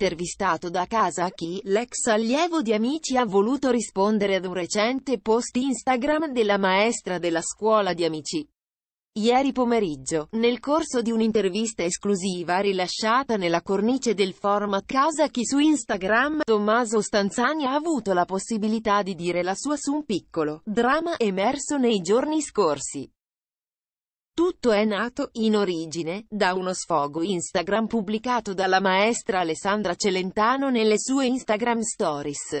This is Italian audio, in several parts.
intervistato da casa a chi, l'ex allievo di Amici ha voluto rispondere ad un recente post Instagram della maestra della scuola di Amici. Ieri pomeriggio, nel corso di un'intervista esclusiva rilasciata nella cornice del format Casacchi su Instagram, Tommaso Stanzani ha avuto la possibilità di dire la sua su un piccolo dramma emerso nei giorni scorsi. Tutto è nato, in origine, da uno sfogo Instagram pubblicato dalla maestra Alessandra Celentano nelle sue Instagram Stories.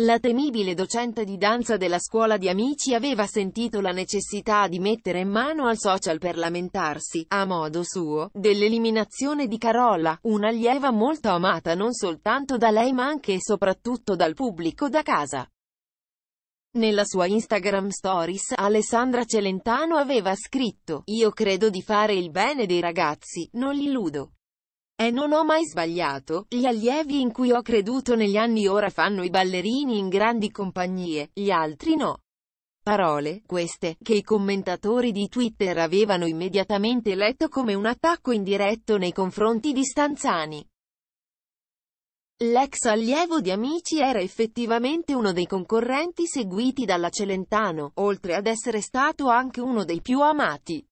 La temibile docente di danza della scuola di amici aveva sentito la necessità di mettere mano al social per lamentarsi, a modo suo, dell'eliminazione di Carola, un'allieva molto amata non soltanto da lei ma anche e soprattutto dal pubblico da casa. Nella sua Instagram Stories, Alessandra Celentano aveva scritto, Io credo di fare il bene dei ragazzi, non li illudo. E non ho mai sbagliato, gli allievi in cui ho creduto negli anni ora fanno i ballerini in grandi compagnie, gli altri no. Parole, queste, che i commentatori di Twitter avevano immediatamente letto come un attacco indiretto nei confronti di Stanzani. L'ex allievo di Amici era effettivamente uno dei concorrenti seguiti dalla Celentano, oltre ad essere stato anche uno dei più amati.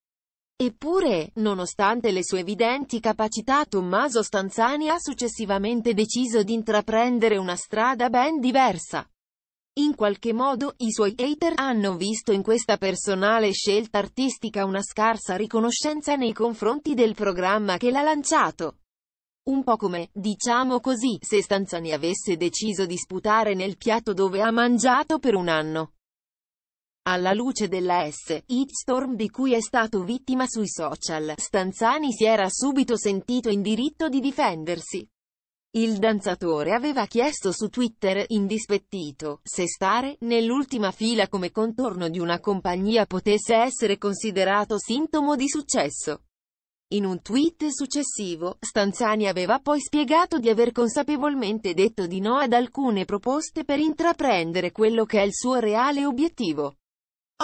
Eppure, nonostante le sue evidenti capacità Tommaso Stanzani ha successivamente deciso di intraprendere una strada ben diversa. In qualche modo, i suoi hater hanno visto in questa personale scelta artistica una scarsa riconoscenza nei confronti del programma che l'ha lanciato. Un po' come, diciamo così, se Stanzani avesse deciso di sputare nel piatto dove ha mangiato per un anno. Alla luce della S-hitstorm di cui è stato vittima sui social, Stanzani si era subito sentito in diritto di difendersi. Il danzatore aveva chiesto su Twitter, indispettito, se stare nell'ultima fila come contorno di una compagnia potesse essere considerato sintomo di successo. In un tweet successivo, Stanzani aveva poi spiegato di aver consapevolmente detto di no ad alcune proposte per intraprendere quello che è il suo reale obiettivo.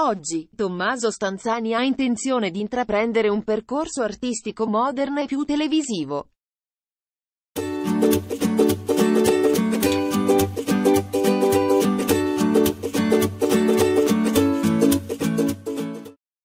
Oggi, Tommaso Stanzani ha intenzione di intraprendere un percorso artistico moderno e più televisivo.